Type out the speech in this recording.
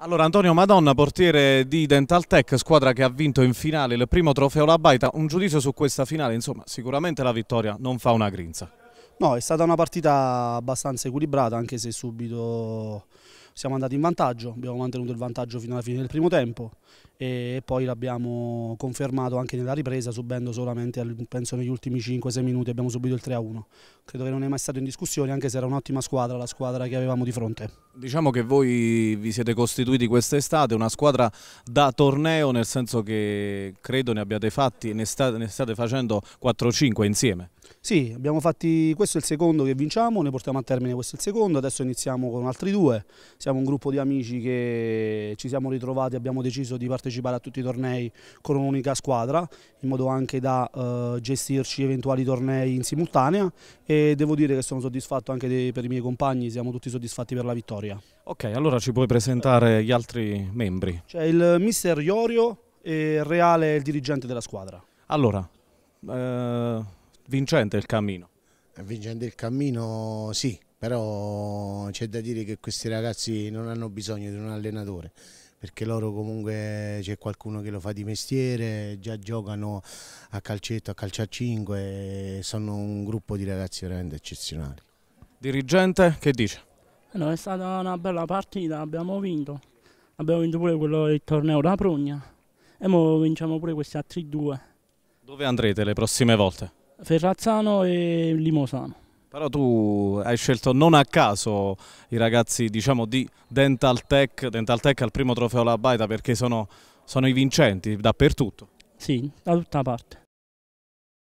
Allora Antonio Madonna, portiere di Dental Tech, squadra che ha vinto in finale il primo trofeo La Baita, un giudizio su questa finale, insomma sicuramente la vittoria non fa una grinza. No, è stata una partita abbastanza equilibrata, anche se subito siamo andati in vantaggio, abbiamo mantenuto il vantaggio fino alla fine del primo tempo e poi l'abbiamo confermato anche nella ripresa subendo solamente penso negli ultimi 5-6 minuti abbiamo subito il 3-1. Credo che non è mai stato in discussione anche se era un'ottima squadra la squadra che avevamo di fronte. Diciamo che voi vi siete costituiti quest'estate una squadra da torneo nel senso che credo ne abbiate fatti, ne state, ne state facendo 4-5 insieme. Sì, abbiamo fatti, questo è il secondo che vinciamo, ne portiamo a termine questo è il secondo, adesso iniziamo con altri due, siamo un gruppo di amici che ci siamo ritrovati, abbiamo deciso di partecipare a tutti i tornei con un'unica squadra, in modo anche da eh, gestirci eventuali tornei in simultanea e devo dire che sono soddisfatto anche dei, per i miei compagni, siamo tutti soddisfatti per la vittoria. Ok, allora ci puoi presentare gli altri membri? C'è il mister Iorio e Reale, il dirigente della squadra. Allora, eh Vincente il cammino. Eh, Vincente il cammino sì, però c'è da dire che questi ragazzi non hanno bisogno di un allenatore perché loro comunque c'è qualcuno che lo fa di mestiere, già giocano a calcetto, a calcio a 5, sono un gruppo di ragazzi veramente eccezionali. Dirigente, che dice? No, è stata una bella partita, abbiamo vinto, abbiamo vinto pure quello, il torneo da Prugna e ora vinciamo pure questi altri due. Dove andrete le prossime volte? Ferrazzano e Limosano. Però tu hai scelto non a caso i ragazzi diciamo, di Dental Tech, Dental Tech al primo trofeo La Baita perché sono, sono i vincenti dappertutto. Sì, da tutta parte.